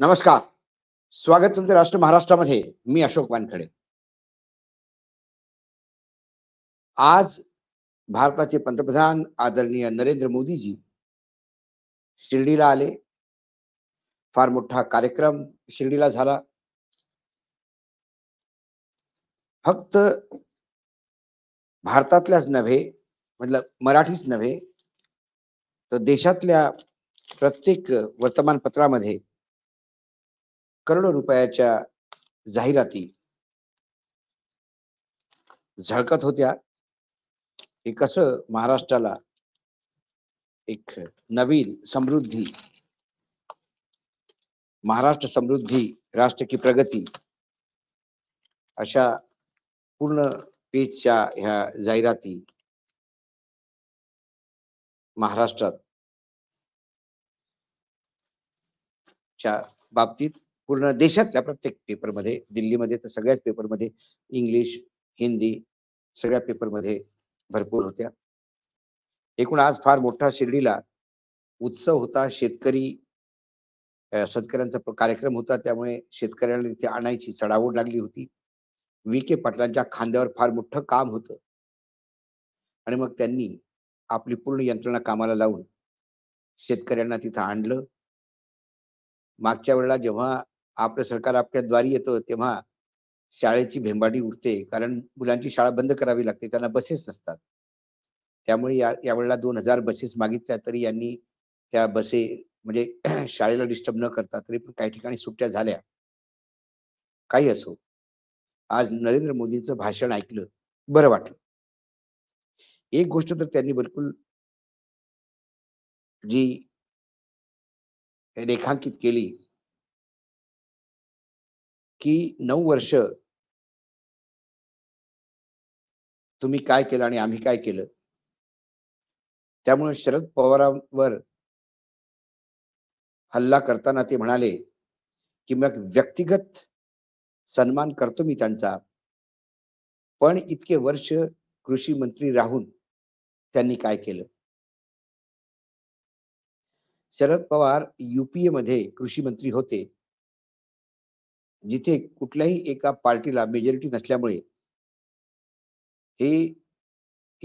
नमस्कार स्वागत तुमचे राष्ट्र महाराष्ट्रामध्ये मी अशोक वानखडे आज भारताचे पंतप्रधान आदरणीय नरेंद्र मोदीजी शिर्डीला आले फार मोठा कार्यक्रम शिर्डीला झाला फक्त भारतातल्याच नव्हे म्हटलं मराठीच नव्हे तर देशातल्या प्रत्येक वर्तमानपत्रामध्ये करोड रुपयाच्या जाहिराती झळकत होत्या हे कसं महाराष्ट्राला एक नवीन समृद्धी महाराष्ट्र समृद्धी राष्ट्र की प्रगती अशा पूर्ण पेजच्या ह्या जाहिराती महाराष्ट्रात च्या बाबतीत पूर्ण देशातल्या प्रत्येक पेपरमध्ये दिल्लीमध्ये तर सगळ्याच पेपरमध्ये इंग्लिश हिंदी सगळ्या पेपरमध्ये भरपूर होत्या एकूण आज फार मोठा शिर्डीला उत्सव होता शेतकरी शेतकऱ्यांचा कार्यक्रम होता त्यामुळे शेतकऱ्यांना तिथे आणायची चढावड लागली होती व्ही के पाटलांच्या खांद्यावर फार मोठं काम होतं आणि मग त्यांनी आपली पूर्ण यंत्रणा कामाला लावून शेतकऱ्यांना तिथं आणलं मागच्या वेळेला जेव्हा आपलं सरकार आपल्या द्वारी येतं तेव्हा शाळेची भेंबाडी उठते कारण मुलांची शाळा बंद करावी लागते त्यांना बसेस नसतात त्यामुळे या यावेळेला दोन हजार बसेस मागितल्या तरी यांनी त्या बसे म्हणजे शाळेला डिस्टर्ब न करता तरी पण काही ठिकाणी सुट्ट्या झाल्या काही असो आज नरेंद्र मोदींचं भाषण ऐकलं बरं वाटलं एक गोष्ट तर त्यांनी बिलकुल जी रेखांकित केली की नऊ वर्ष तुम्ही काय केलं आणि आम्ही काय केलं त्यामुळे शरद पवारांवर हल्ला करताना ते म्हणाले की मग व्यक्तिगत सन्मान करतो मी त्यांचा पण इतके वर्ष कृषी मंत्री राहून त्यांनी काय केलं शरद पवार युपीए मध्ये कृषी मंत्री होते जिथे कुठल्याही एका पार्टीला मेजॉरिटी नसल्यामुळे हे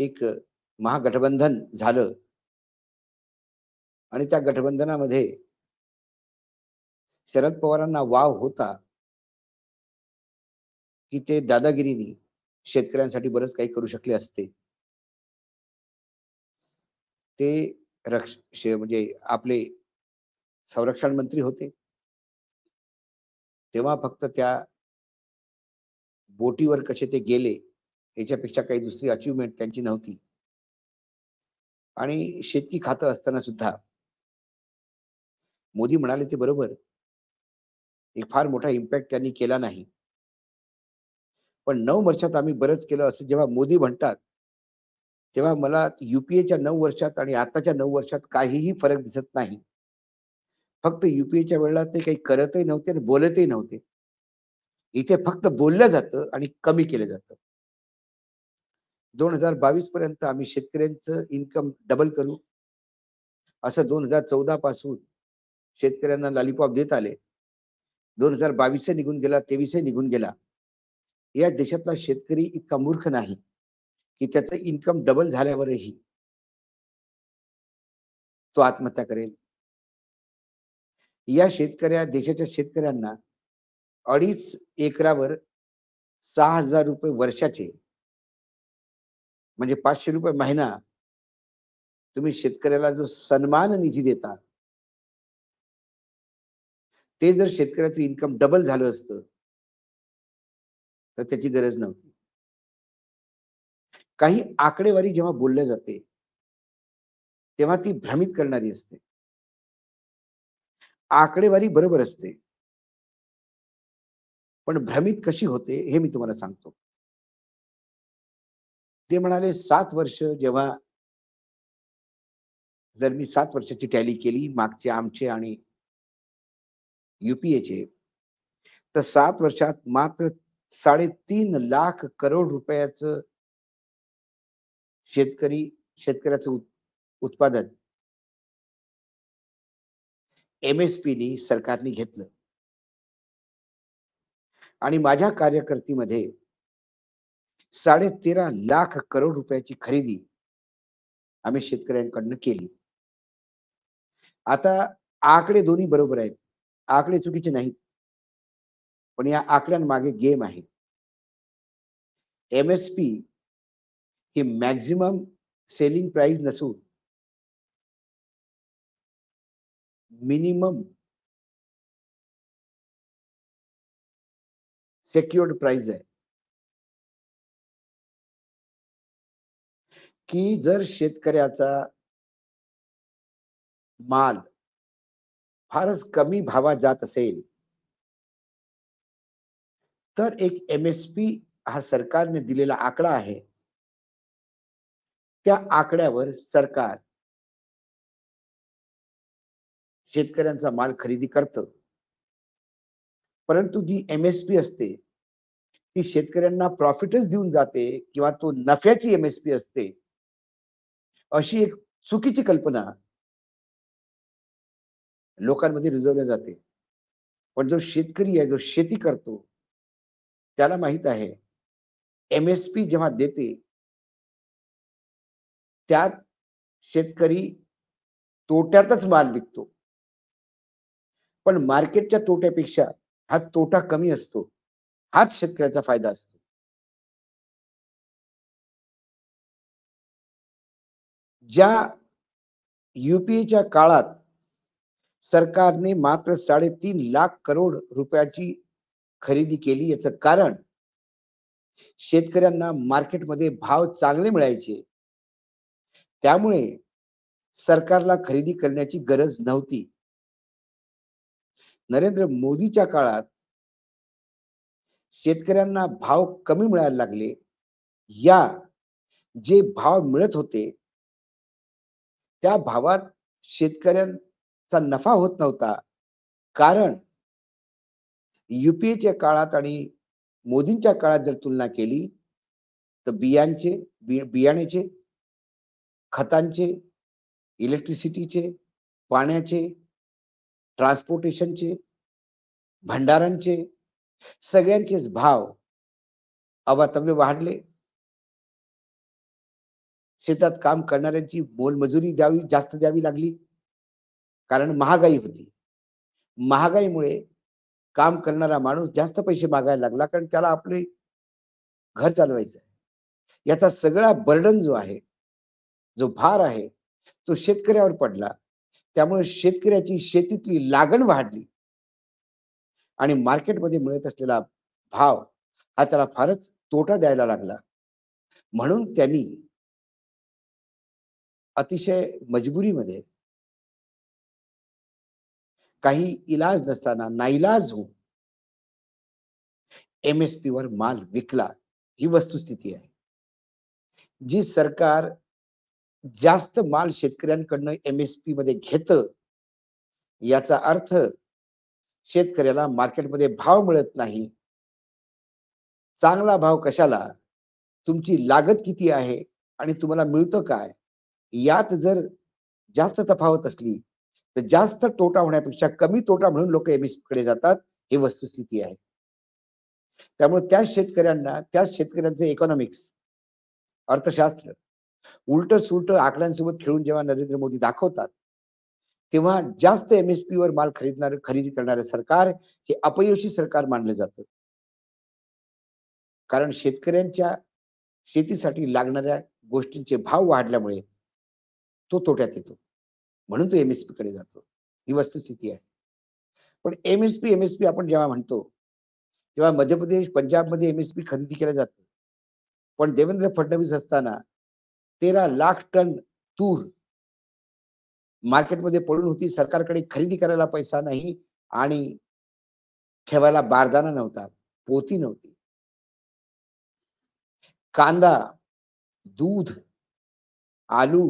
एक महागठबंधन झालं आणि त्या गठबंधनामध्ये शरद पवारांना वाव होता की ते दादागिरीनी शेतकऱ्यांसाठी बरंच काही करू शकले असते ते रक्ष म्हणजे आपले संरक्षण मंत्री होते तेव्हा फक्त त्या बोटीवर कसे ते गेले याच्यापेक्षा काही दुसरी अचीवमेंट त्यांची नव्हती आणि शेती खातं असताना सुद्धा मोदी म्हणाले ते बरोबर एक फार मोठा इम्पॅक्ट त्यांनी केला नाही पण नऊ वर्षात आम्ही बरंच केलं असं जेव्हा मोदी म्हणतात तेव्हा मला युपीएच्या नऊ वर्षात आणि आताच्या नऊ वर्षात काहीही फरक दिसत नाही फक्त युपीएच्या वेळेला ते काही करतही नव्हते आणि बोलतही नव्हते इथे फक्त बोललं जातं आणि कमी केलं जातं दोन हजार बावीस पर्यंत आम्ही शेतकऱ्यांचं इन्कम डबल करू असं दोन हजार चौदा पासून शेतकऱ्यांना लॉलीपॉप देत आले दोन हजार बावीस निघून गेला तेवीस निघून गेला या देशातला शेतकरी इतका मूर्ख नाही की त्याचं इन्कम डबल झाल्यावरही तो आत्महत्या करेल या शेतकऱ्या देशाच्या शेतकऱ्यांना अडीच एकरावर सहा हजार रुपये वर्षाचे म्हणजे पाचशे रुपये महिना तुम्ही शेतकऱ्याला जो सन्मान निधी देता ते जर शेतकऱ्याचं इन्कम डबल झालं असत तर त्याची गरज नव्हती काही आकडेवारी जेव्हा बोलल्या जाते तेव्हा ती भ्रमित करणारी असते आकडेवारी बरोबर असते पण भ्रमित कशी होते हे मी तुम्हाला सांगतो ते म्हणाले सात वर्ष जेव्हा जर मी सात वर्षाची टॅली केली मागचे आमचे आणि युपीएचे तर सात वर्षात मात्र साडेतीन लाख करोड रुपयाच शेतकरी शेतकऱ्याचं उत्पादन ने सरकारने घेतलं आणि माझ्या कार्यकर्तीमध्ये साडे तेरा लाख करोड रुपयाची खरेदी आम्ही शेतकऱ्यांकडनं केली आता आकडे दोन्ही बरोबर आहेत आकडे चुकीचे नाहीत पण या आकड्यांमागे गेम आहे एमएसपी ही मॅक्झिमम सेलिंग प्राइस नसून minimum सेक्युर्ड प्राइस आहे की जर शेतकऱ्याचा माल फारच कमी भावा जात असेल तर एक एमएसपी हा सरकारने दिलेला आकडा आहे त्या आकड्यावर सरकार शेतकऱ्यांचा माल खरेदी करत परंतु जी एम एस पी असते ती शेतकऱ्यांना प्रॉफिटच देऊन जाते किंवा तो नफ्याची एम एस पी असते अशी एक चुकीची कल्पना लोकांमध्ये रुजवल्या जाते पण जो शेतकरी आहे जो शेती करतो त्याला माहित आहे एम एस पी जेव्हा देते त्यात शेतकरी तोट्यातच माल विकतो पण मार्केटच्या तोट्यापेक्षा हा तोटा कमी असतो हाच शेतकऱ्याचा फायदा असतो ज्या युपीएच्या काळात सरकारने मात्र साडेतीन लाख करोड रुपयाची खरेदी केली याचं कारण शेतकऱ्यांना मार्केटमध्ये भाव चांगले मिळायचे त्यामुळे सरकारला खरेदी करण्याची गरज नव्हती नरेंद्र मोदीच्या काळात शेतकऱ्यांना भाव कमी मिळायला लागले या जे भाव मिळत होते त्या भावात शेतकऱ्यांचा नफा होत नव्हता कारण युपीएच्या काळात आणि मोदींच्या काळात जर तुलना केली तर बियांचे बियाण्याचे खतांचे इलेक्ट्रिसिटीचे पाण्याचे ट्रान्सपोर्टेशनचे भंडारांचे सगळ्यांचेच भाव अवातव्य वाढले शेतात काम करणाऱ्यांची मोलमजुरी द्यावी जास्त द्यावी लागली कारण महागाई होती महागाईमुळे काम करणारा माणूस जास्त पैसे मागायला लागला कारण त्याला आपले घर चालवायचं आहे याचा सगळा बर्डन जो आहे जो भार आहे तो शेतकऱ्यावर पडला त्यामुळे शेतकऱ्याची शेतीतली लागण वाढली आणि मार्केटमध्ये मिळत असलेला भाव हा त्याला फारच तोटा द्यायला लागला म्हणून त्यांनी अतिशय मजबुरीमध्ये काही इलाज नसताना नाईलाज होऊन एमएसपी वर माल विकला ही वस्तुस्थिती आहे जी सरकार जास्त माल शेतकऱ्यांकडनं एम एस पी मध्ये घेत याचा अर्थ शेतकऱ्याला मार्केटमध्ये भाव मिळत नाही चांगला भाव कशाला तुमची लागत किती आहे आणि तुम्हाला मिळतं काय यात जर जास्त तफावत असली तर जास्त तोटा होण्यापेक्षा कमी तोटा म्हणून लोक एम पी कडे जातात ही वस्तुस्थिती आहे त्यामुळे त्या शेतकऱ्यांना त्या शेतकऱ्यांचे इकॉनॉमिक्स अर्थशास्त्र उलट सुलट आकड्यांसोबत खेळून जेव्हा नरेंद्र मोदी दाखवतात तेव्हा जास्त एमएसपी वर माल खरीदणार खरेदी करणारे सरकार हे अपयशी सरकार मानलं जात कारण शेतकऱ्यांच्या शेतीसाठी लागणाऱ्या गोष्टींचे भाव वाढल्यामुळे तो तोट्यात येतो म्हणून तो पी कडे जातो ही वस्तुस्थिती आहे पण एमएसपी एमएसपी आपण जेव्हा म्हणतो तेव्हा मध्य प्रदेश पंजाबमध्ये एमएसपी खरेदी केला जाते पण देवेंद्र फडणवीस असताना तेरा लाख टन तूर मार्केटमध्ये पडून होती सरकारकडे खरेदी करायला पैसा नाही आणि ठेवायला बारदाना नव्हता पोती नव्हती कांदा दूध आलू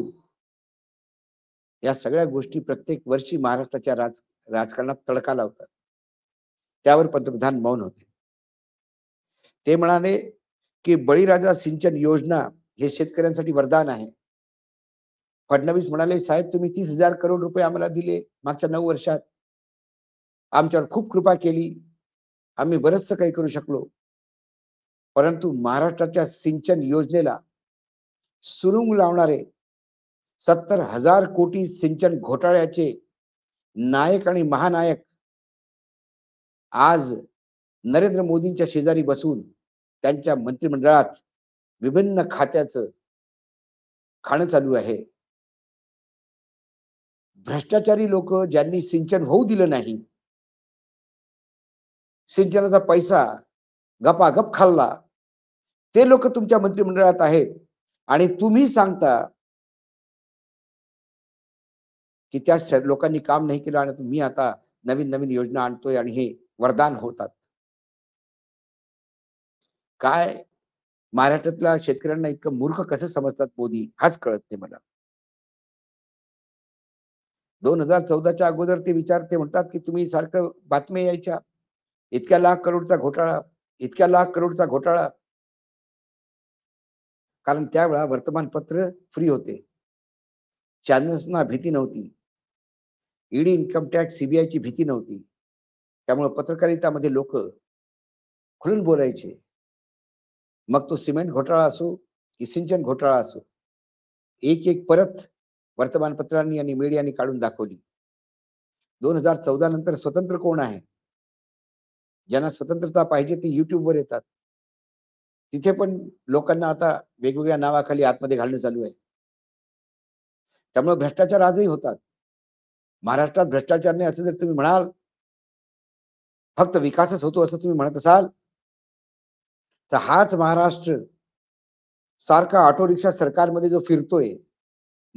या सगळ्या गोष्टी प्रत्येक वर्षी महाराष्ट्राच्या राज राजकारणात तडका लावतात त्यावर पंतप्रधान मौन होते ते म्हणाले की बळीराजा सिंचन योजना हे शेतकऱ्यांसाठी वरदान आहे फडणवीस म्हणाले साहेब तुम्ही तीस हजार करोड रुपये आम्हाला दिले मागच्या नऊ वर्षात आमच्यावर खूप कृपा केली आम्ही बरंच काही करू शकलो परंतु महाराष्ट्राच्या सिंचन योजनेला सुरुंग लावणारे सत्तर हजार कोटी सिंचन घोटाळ्याचे नायक आणि महानायक आज नरेंद्र मोदींच्या शेजारी बसून त्यांच्या मंत्रिमंडळात विभिन्न खात्याचं खाणं चालू आहे भ्रष्टाचारी लोक ज्यांनी सिंचन होऊ दिलं नाही सिंचनाचा पैसा गपागप खाल्ला ते लोक तुमच्या मंत्रिमंडळात आहेत आणि तुम्ही सांगता की त्या लोकांनी काम नाही केलं आणि तुम्ही आता नवीन नवीन योजना आणतोय आणि हे वरदान होतात काय महाराष्ट्रातल्या शेतकऱ्यांना इतकं मूर्ख कसं समजतात मोदी हाच कळत नाही मला दोन हजार चौदाच्या अगोदर ते विचार ते म्हणतात की तुम्ही सारखं बातम्या यायच्या इतक्या लाख करोडचा घोटाळा इतक्या लाख करोडचा घोटाळा कारण त्यावेळा वर्तमानपत्र फ्री होते चॅनल्सना भीती नव्हती ईडी इन्कम टॅक्स सीबीआयची भीती नव्हती त्यामुळे पत्रकारितामध्ये लोक खुलून बोलायचे मग तो सिमेंट घोटाळा असो की सिंचन घोटाळा असो एक एक परत वर्तमानपत्रांनी आणि मीडियाने काढून दाखवली दोन हजार चौदा नंतर स्वतंत्र कोण आहे ज्यांना स्वतंत्रता पाहिजे ते युट्यूबवर येतात तिथे पण लोकांना आता वेगवेगळ्या नावाखाली आतमध्ये घालणं चालू आहे त्यामुळे भ्रष्टाचार आजही होतात महाराष्ट्रात भ्रष्टाचार नाही असं जर तुम्ही म्हणाल फक्त विकासच होतो असं तुम्ही म्हणत असाल तर हाच महाराष्ट्र सारखा ऑटो रिक्षा सरकारमध्ये जो फिरतोय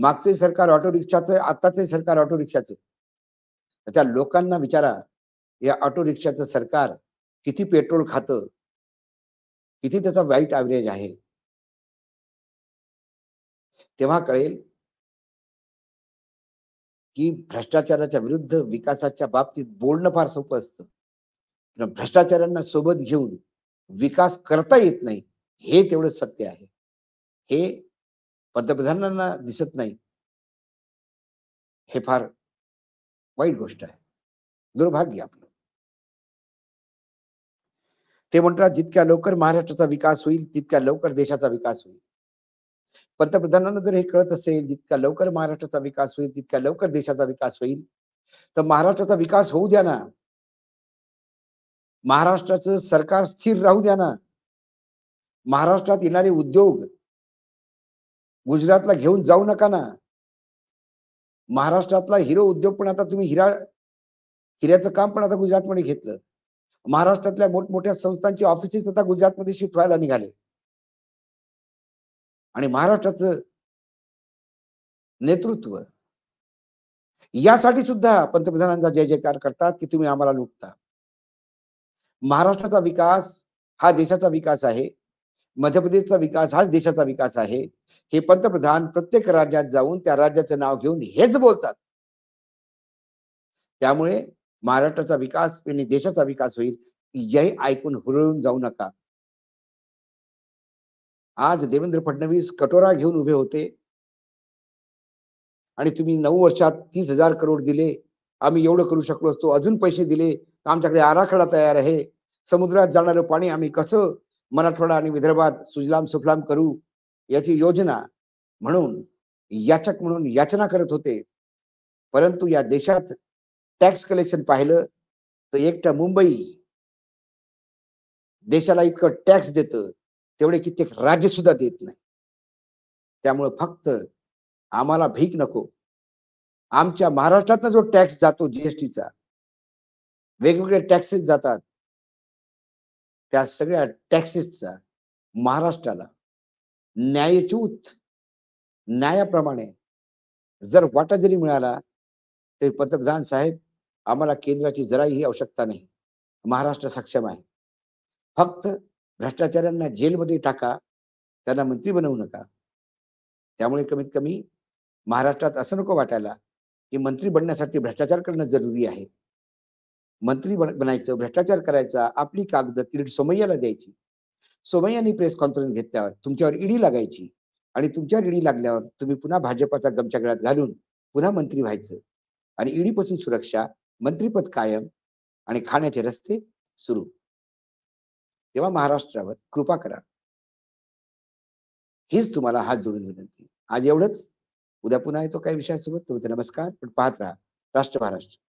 मागचे सरकार ऑटो रिक्षाचं आत्ताचे सरकार ऑटो रिक्षाचं त्या लोकांना विचारा या ऑटो रिक्षाचं सरकार किती पेट्रोल खातं किती त्याचा वाईट ॲव्हरेज आहे तेव्हा कळेल की भ्रष्टाचाराच्या विरुद्ध विकासाच्या बाबतीत बोलणं फार सोपं असतं भ्रष्टाचारांना सोबत घेऊन विकास करता येत नाही हे तेवढं सत्य आहे हे पंतप्रधानांना दिसत नाही हे फार वाईट गोष्ट आहे दुर्भाग्य आपलं ते म्हणतात जितक्या लवकर महाराष्ट्राचा विकास होईल तितक्या लवकर देशाचा विकास होईल पंतप्रधानांना जर हे कळत असेल जितक्या लवकर महाराष्ट्राचा विकास होईल तितक्या लवकर देशाचा विकास होईल तर महाराष्ट्राचा विकास होऊ द्या ना महाराष्ट्राचं सरकार स्थिर राहू द्या ना महाराष्ट्रात येणारे उद्योग गुजरातला घेऊन जाऊ नका ना महाराष्ट्रातला हिरो उद्योग पण आता तुम्ही हिरा हिऱ्याचं काम पण आता गुजरातमध्ये घेतलं महाराष्ट्रातल्या मोठमोठ्या संस्थांची ऑफिसेस आता गुजरातमध्ये शिफ्ट व्हायला निघाले आणि महाराष्ट्राचं नेतृत्व यासाठी सुद्धा पंतप्रधानांचा जय जयकार करतात की तुम्ही आम्हाला लुटता महाराष्ट्राचा विकास हा देशाचा विकास आहे मध्य प्रदेशचा विकास हाच देशाचा विकास आहे हे पंतप्रधान प्रत्येक राज्यात जाऊन त्या राज्याचं नाव घेऊन हेच बोलतात त्यामुळे महाराष्ट्राचा विकास आणि देशाचा विकास होईल याही ऐकून हुरळून जाऊ नका आज देवेंद्र फडणवीस कटोरा घेऊन उभे होते आणि तुम्ही नऊ वर्षात तीस हजार करोड दिले आम्ही एवढं करू शकलो असतो अजून पैसे दिले आमच्याकडे आराखडा तयार आहे समुद्रात जाणारं पाणी आम्ही कसं मराठवाडा आणि विदर्भात सुजलाम सुफलाम करू याची योजना म्हणून याचक म्हणून याचना करत होते परंतु या देशात टॅक्स कलेक्शन पाहिलं तर एकटा मुंबई देशाला इतकं टॅक्स देतं तेवढे कित्येक राज्य सुद्धा देत नाही त्यामुळं फक्त आम्हाला भीक नको आमच्या महाराष्ट्रातनं जो टॅक्स जातो जीएसटीचा वेगवेगळे टॅक्सेस जातात त्या सगळ्या टॅक्सेसचा महाराष्ट्राला न्यायच्यूत न्यायाप्रमाणे जर वाटा जरी मिळाला तरी पंतप्रधान साहेब आम्हाला केंद्राची जराही आवश्यकता नाही महाराष्ट्र सक्षम आहे फक्त भ्रष्टाचाऱ्यांना जेलमध्ये टाका त्यांना मंत्री बनवू नका त्यामुळे कमीत कमी महाराष्ट्रात असं नको वाटायला की मंत्री बनण्यासाठी भ्रष्टाचार करणं जरुरी आहे मंत्री बनायचं भ्रष्टाचार करायचा आपली कागद किरीट सोमय्याला द्यायची सोमय्यानी प्रेस कॉन्फरन्स घेतल्यावर तुमच्यावर ईडी e लागायची आणि तुमच्यावर ईडी e लागल्यावर तुम्ही पुन्हा भाजपाचा गमच्या गळ्यात घालून पुन्हा मंत्री व्हायचं आणि ईडीपासून e सुरक्षा मंत्रीपद कायम आणि खाण्याचे रस्ते सुरू तेव्हा महाराष्ट्रावर कृपा करा हीच तुम्हाला हात जोडून विनंती आज एवढंच उद्या पुन्हा येतो काही विषयासोबत तुम्ही नमस्कार पण पाहत राहा राष्ट्र महाराष्ट्र